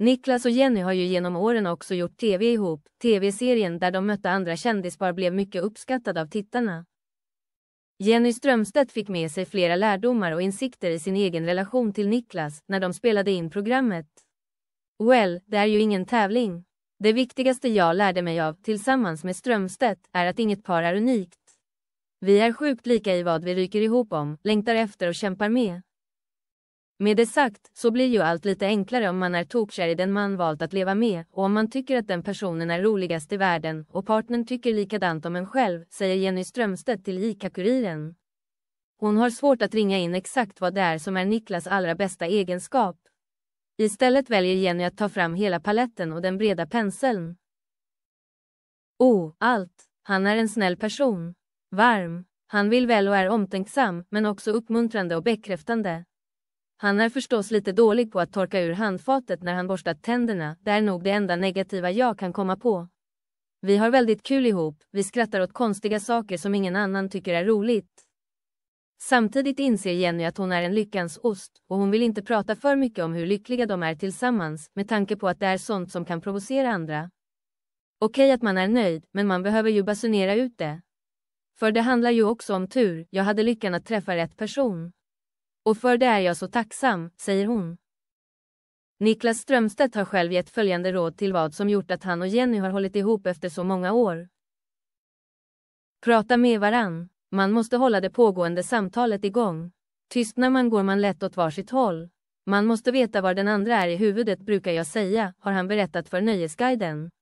Niklas och Jenny har ju genom åren också gjort tv ihop. Tv-serien där de mötte andra kändispar blev mycket uppskattad av tittarna. Jenny Strömstedt fick med sig flera lärdomar och insikter i sin egen relation till Niklas när de spelade in programmet. Well, det är ju ingen tävling. Det viktigaste jag lärde mig av, tillsammans med Strömstedt, är att inget par är unikt. Vi är sjukt lika i vad vi ryker ihop om, längtar efter och kämpar med. Med det sagt så blir ju allt lite enklare om man är tokkär i den man valt att leva med och om man tycker att den personen är roligast i världen och partnern tycker likadant om en själv, säger Jenny Strömstedt till ICA-Kuriren. Hon har svårt att ringa in exakt vad det är som är Niklas allra bästa egenskap. Istället väljer Jenny att ta fram hela paletten och den breda penseln. Oh, allt. Han är en snäll person. Varm. Han vill väl och är omtänksam, men också uppmuntrande och bekräftande. Han är förstås lite dålig på att torka ur handfatet när han borstat tänderna, det är nog det enda negativa jag kan komma på. Vi har väldigt kul ihop, vi skrattar åt konstiga saker som ingen annan tycker är roligt. Samtidigt inser Jenny att hon är en lyckans ost och hon vill inte prata för mycket om hur lyckliga de är tillsammans med tanke på att det är sånt som kan provocera andra. Okej att man är nöjd, men man behöver ju basunera ut det. För det handlar ju också om tur, jag hade lyckan att träffa rätt person. Och för det är jag så tacksam, säger hon. Niklas Strömstedt har själv gett följande råd till vad som gjort att han och Jenny har hållit ihop efter så många år. Prata med varann. Man måste hålla det pågående samtalet igång. Tystnar man går man lätt åt varsitt håll. Man måste veta var den andra är i huvudet brukar jag säga, har han berättat för Nöjesguiden.